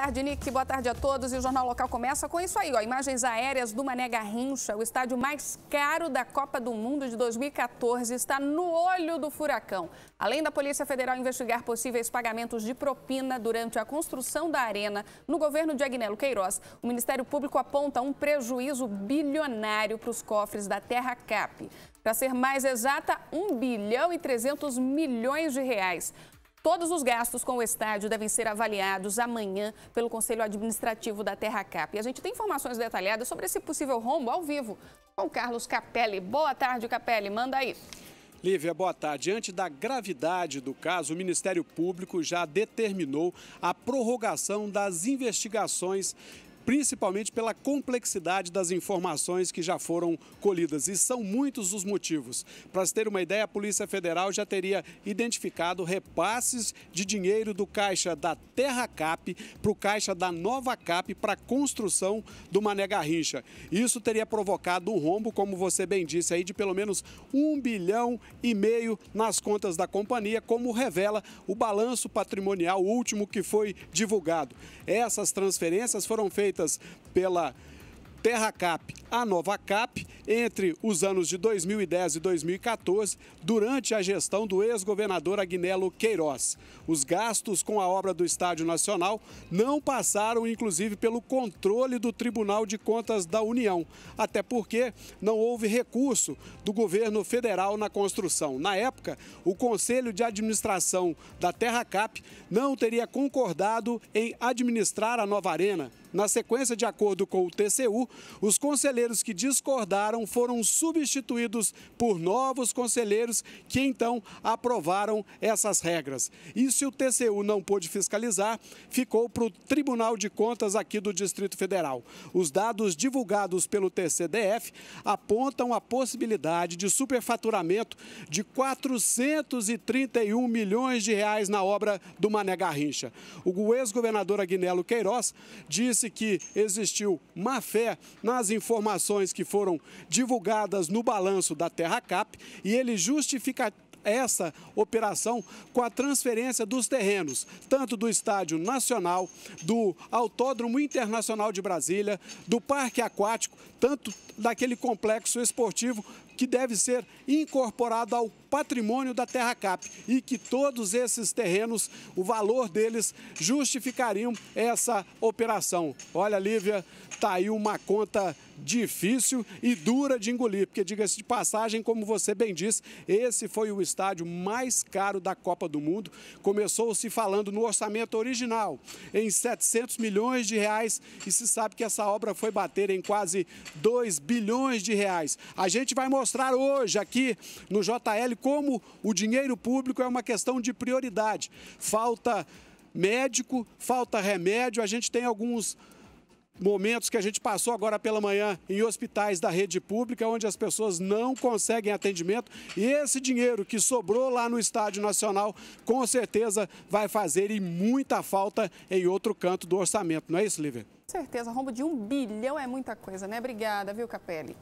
tarde, Nick. Boa tarde a todos. E o Jornal Local começa com isso aí, ó. Imagens aéreas do Mané Garrincha, o estádio mais caro da Copa do Mundo de 2014, está no olho do furacão. Além da Polícia Federal investigar possíveis pagamentos de propina durante a construção da arena no governo de Agnello Queiroz, o Ministério Público aponta um prejuízo bilionário para os cofres da Terra Cap. Para ser mais exata, 1 bilhão e 300 milhões de reais. Todos os gastos com o estádio devem ser avaliados amanhã pelo Conselho Administrativo da Terra Cap. E a gente tem informações detalhadas sobre esse possível rombo ao vivo com o Carlos Capelli. Boa tarde, Capelli. Manda aí. Lívia, boa tarde. Diante da gravidade do caso, o Ministério Público já determinou a prorrogação das investigações principalmente pela complexidade das informações que já foram colhidas. E são muitos os motivos. Para se ter uma ideia, a Polícia Federal já teria identificado repasses de dinheiro do caixa da Terra Cap para o caixa da Nova Cap para a construção do Mané Garrincha. Isso teria provocado um rombo, como você bem disse aí, de pelo menos um bilhão e meio nas contas da companhia, como revela o balanço patrimonial último que foi divulgado. Essas transferências foram feitas feitas pela Terra Cap, a Nova Cap, entre os anos de 2010 e 2014, durante a gestão do ex-governador Agnello Queiroz. Os gastos com a obra do Estádio Nacional não passaram, inclusive, pelo controle do Tribunal de Contas da União, até porque não houve recurso do governo federal na construção. Na época, o Conselho de Administração da Terra Cap não teria concordado em administrar a nova arena na sequência, de acordo com o TCU, os conselheiros que discordaram foram substituídos por novos conselheiros que então aprovaram essas regras. E se o TCU não pôde fiscalizar, ficou para o Tribunal de Contas aqui do Distrito Federal. Os dados divulgados pelo TCDF apontam a possibilidade de superfaturamento de 431 milhões de reais na obra do Mané Garrincha. O ex-governador Aguinello Queiroz disse disse que existiu má fé nas informações que foram divulgadas no balanço da Terra Cap e ele justifica essa operação com a transferência dos terrenos, tanto do Estádio Nacional, do Autódromo Internacional de Brasília, do Parque Aquático, tanto daquele complexo esportivo que deve ser incorporado ao patrimônio da Terra Cap e que todos esses terrenos, o valor deles justificariam essa operação. Olha, Lívia, tá aí uma conta difícil e dura de engolir, porque diga-se de passagem, como você bem diz, esse foi o estádio mais caro da Copa do Mundo. Começou-se falando no orçamento original em 700 milhões de reais e se sabe que essa obra foi bater em quase 2 bilhões de reais. A gente vai mostrar hoje aqui no JL como o dinheiro público é uma questão de prioridade. Falta médico, falta remédio, a gente tem alguns momentos que a gente passou agora pela manhã em hospitais da rede pública, onde as pessoas não conseguem atendimento. E esse dinheiro que sobrou lá no Estádio Nacional, com certeza vai fazer e muita falta em outro canto do orçamento. Não é isso, Lívia? Com certeza, rombo de um bilhão é muita coisa, né? Obrigada, viu, Capelli?